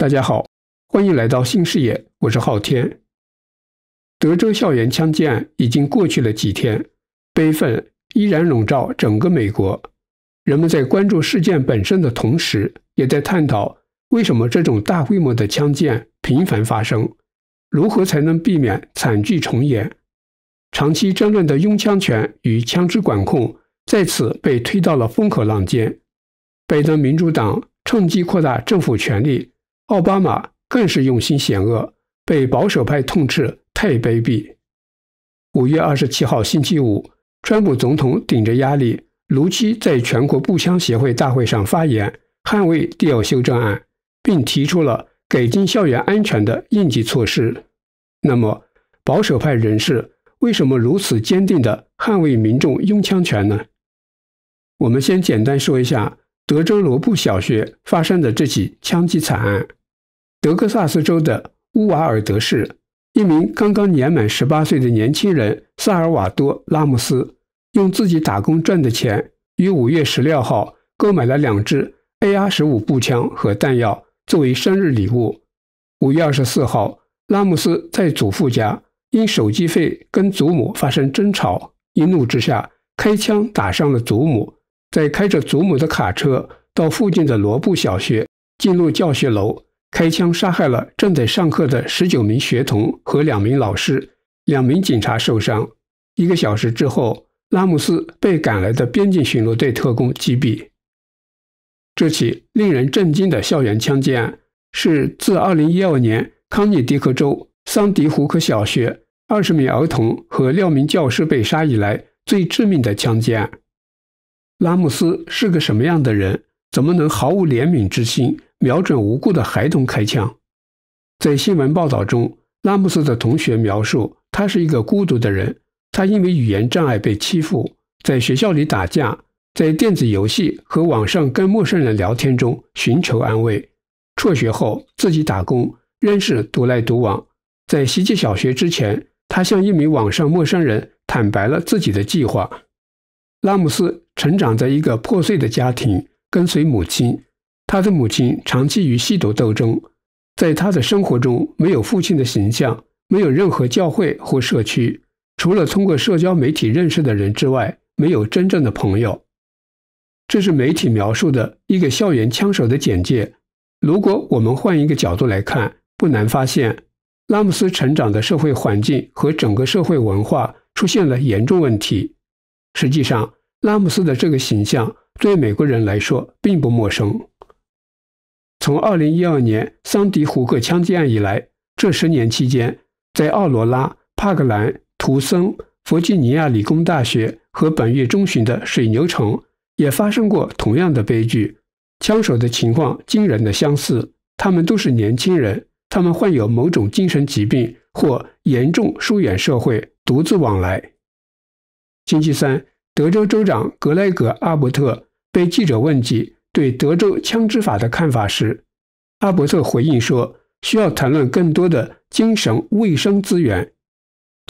大家好，欢迎来到新视野，我是昊天。德州校园枪击案已经过去了几天，悲愤依然笼罩整个美国。人们在关注事件本身的同时，也在探讨为什么这种大规模的枪击案频繁发生，如何才能避免惨剧重演。长期争论的拥枪权与枪支管控再次被推到了风口浪尖，拜登民主党趁机扩大政府权力。奥巴马更是用心险恶，被保守派痛斥太卑鄙。五月二十七号星期五，川普总统顶着压力，如期在全国步枪协会大会上发言，捍卫第二修正案，并提出了改进校园安全的应急措施。那么，保守派人士为什么如此坚定地捍卫民众拥枪权呢？我们先简单说一下德州罗布小学发生的这起枪击惨案。德克萨斯州的乌瓦尔德市，一名刚刚年满十八岁的年轻人萨尔瓦多·拉姆斯，用自己打工赚的钱，于五月十六号购买了两支 AR 十五步枪和弹药作为生日礼物。五月二十四号，拉姆斯在祖父家因手机费跟祖母发生争吵，一怒之下开枪打伤了祖母，在开着祖母的卡车到附近的罗布小学，进入教学楼。开枪杀害了正在上课的十九名学童和两名老师，两名警察受伤。一个小时之后，拉姆斯被赶来的边境巡逻队特工击毙。这起令人震惊的校园枪击案是自2012年康涅狄克州桑迪胡克小学二十名儿童和六名教师被杀以来最致命的枪击案。拉姆斯是个什么样的人？怎么能毫无怜悯之心，瞄准无辜的孩童开枪？在新闻报道中，拉姆斯的同学描述，他是一个孤独的人。他因为语言障碍被欺负，在学校里打架，在电子游戏和网上跟陌生人聊天中寻求安慰。辍学后，自己打工，仍是独来独往。在袭击小学之前，他向一名网上陌生人坦白了自己的计划。拉姆斯成长在一个破碎的家庭。跟随母亲，他的母亲长期与吸毒斗争，在他的生活中没有父亲的形象，没有任何教会或社区，除了通过社交媒体认识的人之外，没有真正的朋友。这是媒体描述的一个校园枪手的简介。如果我们换一个角度来看，不难发现拉姆斯成长的社会环境和整个社会文化出现了严重问题。实际上，拉姆斯的这个形象。对美国人来说并不陌生。从2012年桑迪胡克枪击案以来，这十年期间，在奥罗拉、帕格兰、图森、弗吉尼亚理工大学和本月中旬的水牛城，也发生过同样的悲剧，枪手的情况惊人的相似。他们都是年轻人，他们患有某种精神疾病或严重疏远社会，独自往来。星期三，德州州长格莱格·阿伯特。被记者问及对德州枪支法的看法时，阿伯特回应说：“需要谈论更多的精神卫生资源。”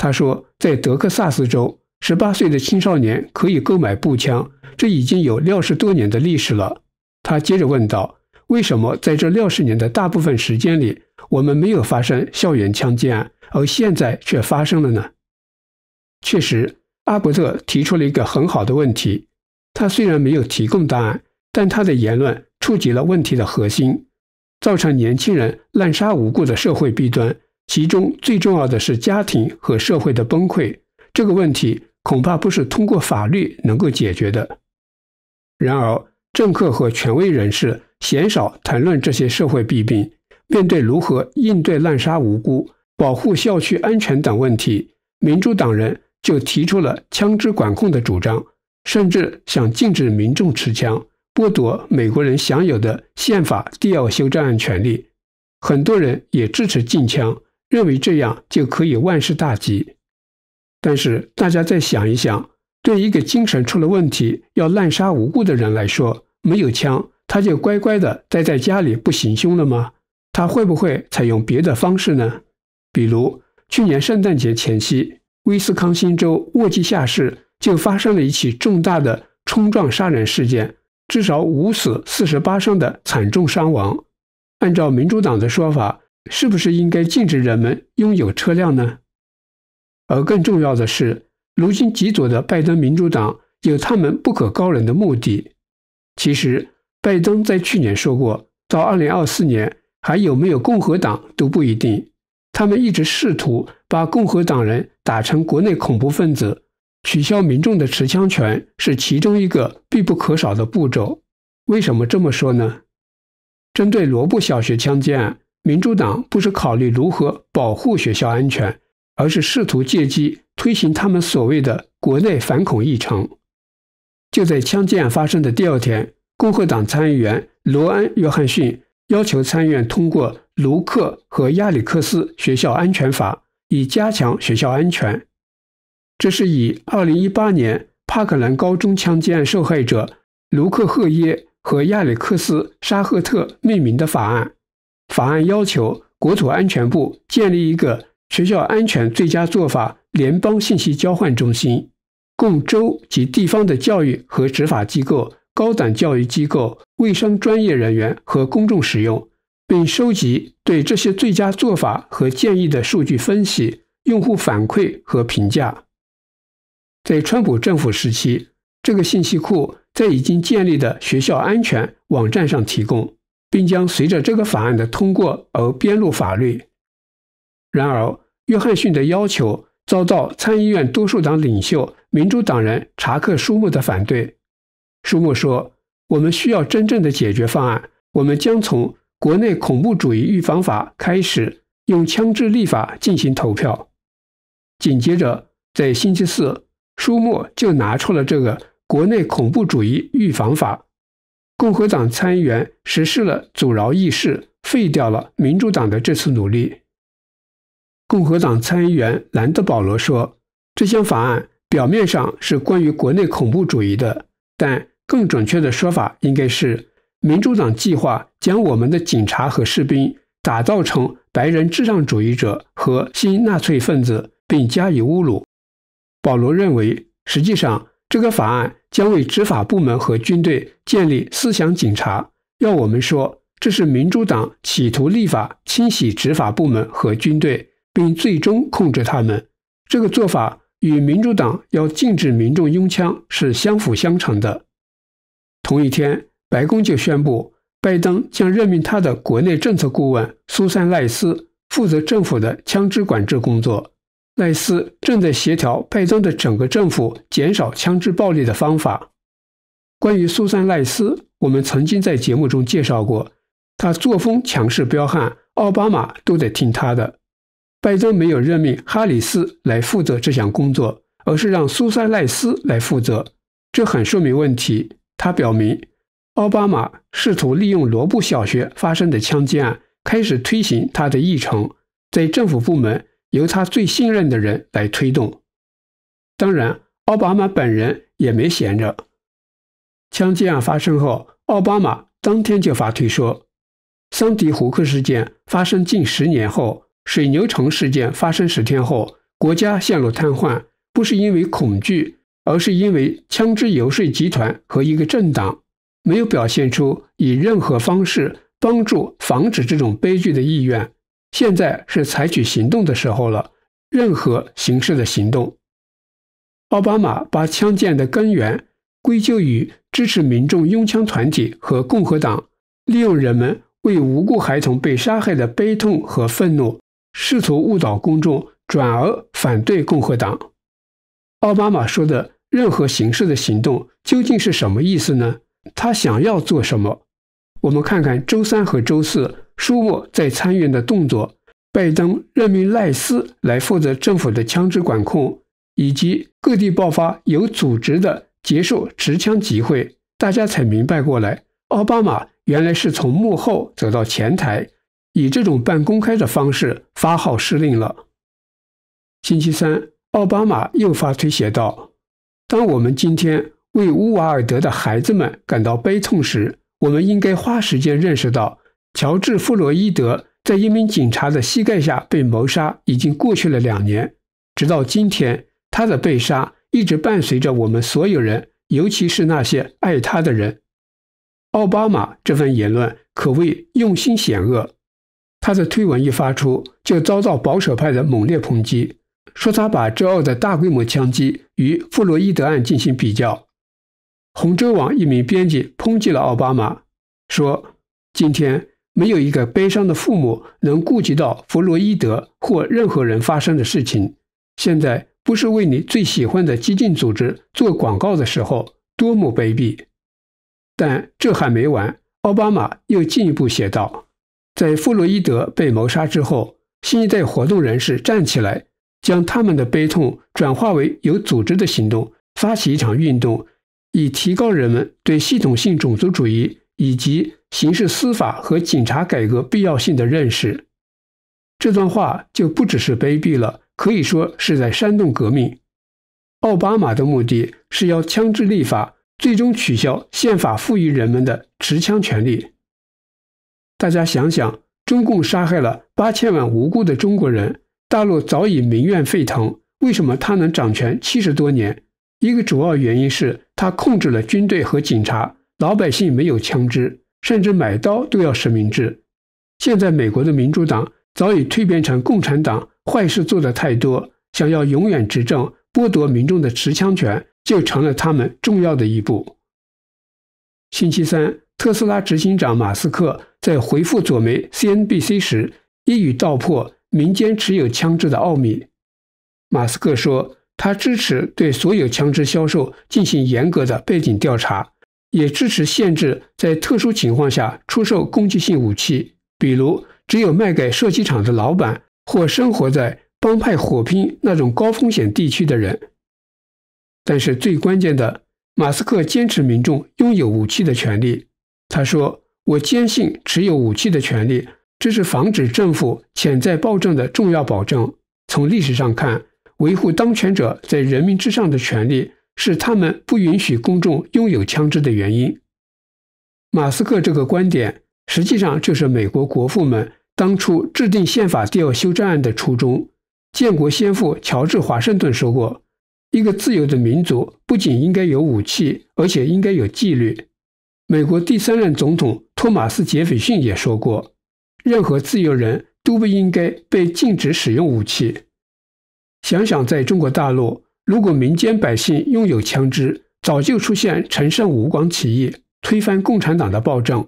他说：“在德克萨斯州，18岁的青少年可以购买步枪，这已经有60多年的历史了。”他接着问道：“为什么在这60年的大部分时间里，我们没有发生校园枪击案，而现在却发生了呢？”确实，阿伯特提出了一个很好的问题。他虽然没有提供答案，但他的言论触及了问题的核心，造成年轻人滥杀无辜的社会弊端。其中最重要的是家庭和社会的崩溃。这个问题恐怕不是通过法律能够解决的。然而，政客和权威人士鲜少谈论这些社会弊病。面对如何应对滥杀无辜、保护校区安全等问题，民主党人就提出了枪支管控的主张。甚至想禁止民众持枪，剥夺美国人享有的宪法第二修正案权利。很多人也支持禁枪，认为这样就可以万事大吉。但是大家再想一想，对一个精神出了问题要滥杀无辜的人来说，没有枪他就乖乖的待在家里不行凶了吗？他会不会采用别的方式呢？比如去年圣诞节前夕，威斯康星州沃基夏市。就发生了一起重大的冲撞杀人事件，至少五死四十八伤的惨重伤亡。按照民主党的说法，是不是应该禁止人们拥有车辆呢？而更重要的是，如今极左的拜登民主党有他们不可告人的目的。其实，拜登在去年说过，到二零二四年还有没有共和党都不一定。他们一直试图把共和党人打成国内恐怖分子。取消民众的持枪权是其中一个必不可少的步骤。为什么这么说呢？针对罗布小学枪击案，民主党不是考虑如何保护学校安全，而是试图借机推行他们所谓的“国内反恐”议程。就在枪击案发生的第二天，共和党参议员罗安·约翰逊要求参院通过卢克和亚里克斯学校安全法，以加强学校安全。这是以2018年帕克兰高中枪击案受害者卢克·赫耶和亚历克斯·沙赫特命名的法案。法案要求国土安全部建立一个学校安全最佳做法联邦信息交换中心，供州及地方的教育和执法机构、高等教育机构、卫生专业人员和公众使用，并收集对这些最佳做法和建议的数据分析、用户反馈和评价。在川普政府时期，这个信息库在已经建立的学校安全网站上提供，并将随着这个法案的通过而编入法律。然而，约翰逊的要求遭到参议院多数党领袖、民主党人查克·舒默的反对。舒默说：“我们需要真正的解决方案。我们将从国内恐怖主义预防法开始，用枪支立法进行投票。紧接着，在星期四。”舒默就拿出了这个国内恐怖主义预防法，共和党参议员实施了阻挠议事，废掉了民主党的这次努力。共和党参议员兰德·保罗说：“这项法案表面上是关于国内恐怖主义的，但更准确的说法应该是，民主党计划将我们的警察和士兵打造成白人至上主义者和新纳粹分子，并加以侮辱。”保罗认为，实际上这个法案将为执法部门和军队建立思想警察。要我们说，这是民主党企图立法清洗执法部门和军队，并最终控制他们。这个做法与民主党要禁止民众拥枪是相辅相成的。同一天，白宫就宣布，拜登将任命他的国内政策顾问苏珊·赖斯负责政府的枪支管制工作。赖斯正在协调拜登的整个政府减少枪支暴力的方法。关于苏珊·赖斯，我们曾经在节目中介绍过，他作风强势彪悍，奥巴马都得听他的。拜登没有任命哈里斯来负责这项工作，而是让苏珊·赖斯来负责，这很说明问题。他表明，奥巴马试图利用罗布小学发生的枪击案开始推行他的议程，在政府部门。由他最信任的人来推动。当然，奥巴马本人也没闲着。枪击案发生后，奥巴马当天就发推说：“桑迪胡克事件发生近十年后，水牛城事件发生十天后，国家陷入瘫痪，不是因为恐惧，而是因为枪支游说集团和一个政党没有表现出以任何方式帮助防止这种悲剧的意愿。”现在是采取行动的时候了，任何形式的行动。奥巴马把枪剑的根源归咎于支持民众拥枪团体和共和党，利用人们为无辜孩童被杀害的悲痛和愤怒，试图误导公众，转而反对共和党。奥巴马说的“任何形式的行动”究竟是什么意思呢？他想要做什么？我们看看周三和周四。舒默在参议院的动作，拜登任命赖斯来负责政府的枪支管控，以及各地爆发有组织的接受持枪集会，大家才明白过来，奥巴马原来是从幕后走到前台，以这种半公开的方式发号施令了。星期三，奥巴马又发推写道：“当我们今天为乌瓦尔德的孩子们感到悲痛时，我们应该花时间认识到。”乔治·弗洛伊德在一名警察的膝盖下被谋杀，已经过去了两年。直到今天，他的被杀一直伴随着我们所有人，尤其是那些爱他的人。奥巴马这份言论可谓用心险恶。他的推文一发出，就遭到保守派的猛烈抨击，说他把周二的大规模枪击与弗洛伊德案进行比较。红州网一名编辑抨击了奥巴马，说今天。没有一个悲伤的父母能顾及到弗洛伊德或任何人发生的事情。现在不是为你最喜欢的激进组织做广告的时候，多么卑鄙！但这还没完，奥巴马又进一步写道：在弗洛伊德被谋杀之后，新一代活动人士站起来，将他们的悲痛转化为有组织的行动，发起一场运动，以提高人们对系统性种族主义以及。刑事司法和警察改革必要性的认识，这段话就不只是卑鄙了，可以说是在煽动革命。奥巴马的目的是要枪支立法，最终取消宪法赋予人们的持枪权利。大家想想，中共杀害了八千万无辜的中国人，大陆早已民怨沸腾，为什么他能掌权七十多年？一个主要原因是，他控制了军队和警察，老百姓没有枪支。甚至买刀都要实名制。现在美国的民主党早已蜕变成共产党，坏事做得太多，想要永远执政，剥夺民众的持枪权就成了他们重要的一步。星期三，特斯拉执行长马斯克在回复左媒 CNBC 时，一语道破民间持有枪支的奥秘。马斯克说，他支持对所有枪支销售进行严格的背景调查。也支持限制在特殊情况下出售攻击性武器，比如只有卖给射击场的老板或生活在帮派火拼那种高风险地区的人。但是最关键的，马斯克坚持民众拥有武器的权利。他说：“我坚信持有武器的权利，这是防止政府潜在暴政的重要保证。从历史上看，维护当权者在人民之上的权利。”是他们不允许公众拥有枪支的原因。马斯克这个观点实际上就是美国国父们当初制定宪法第二修正案的初衷。建国先父乔治·华盛顿说过：“一个自由的民族不仅应该有武器，而且应该有纪律。”美国第三任总统托马斯·杰斐逊也说过：“任何自由人都不应该被禁止使用武器。”想想在中国大陆。如果民间百姓拥有枪支，早就出现陈胜吴广起义推翻共产党的暴政。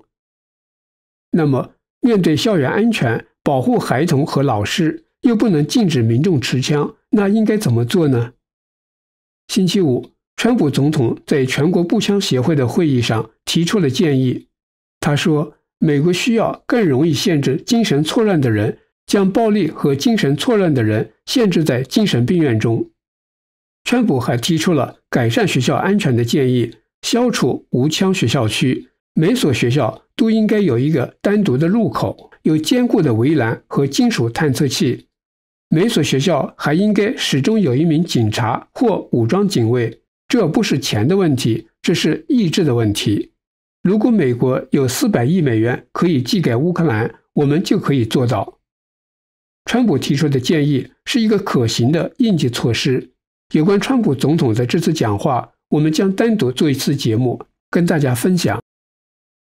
那么，面对校园安全，保护孩童和老师，又不能禁止民众持枪，那应该怎么做呢？星期五，川普总统在全国步枪协会的会议上提出了建议。他说：“美国需要更容易限制精神错乱的人，将暴力和精神错乱的人限制在精神病院中。”川普还提出了改善学校安全的建议：消除无枪学校区，每所学校都应该有一个单独的入口，有坚固的围栏和金属探测器。每所学校还应该始终有一名警察或武装警卫。这不是钱的问题，这是意志的问题。如果美国有四百亿美元可以寄给乌克兰，我们就可以做到。川普提出的建议是一个可行的应急措施。有关川普总统的这次讲话，我们将单独做一次节目跟大家分享。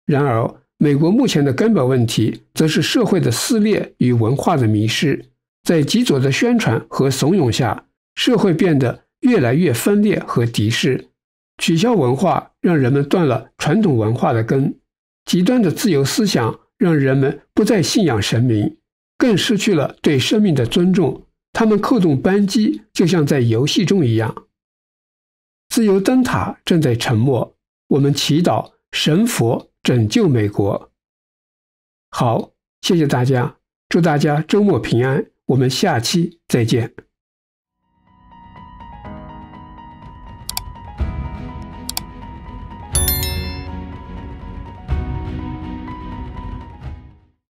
然而，美国目前的根本问题，则是社会的撕裂与文化的迷失。在极左的宣传和怂恿下，社会变得越来越分裂和敌视。取消文化，让人们断了传统文化的根；极端的自由思想，让人们不再信仰神明，更失去了对生命的尊重。他们扣动扳机，就像在游戏中一样。自由灯塔正在沉默。我们祈祷神佛拯救美国。好，谢谢大家，祝大家周末平安。我们下期再见。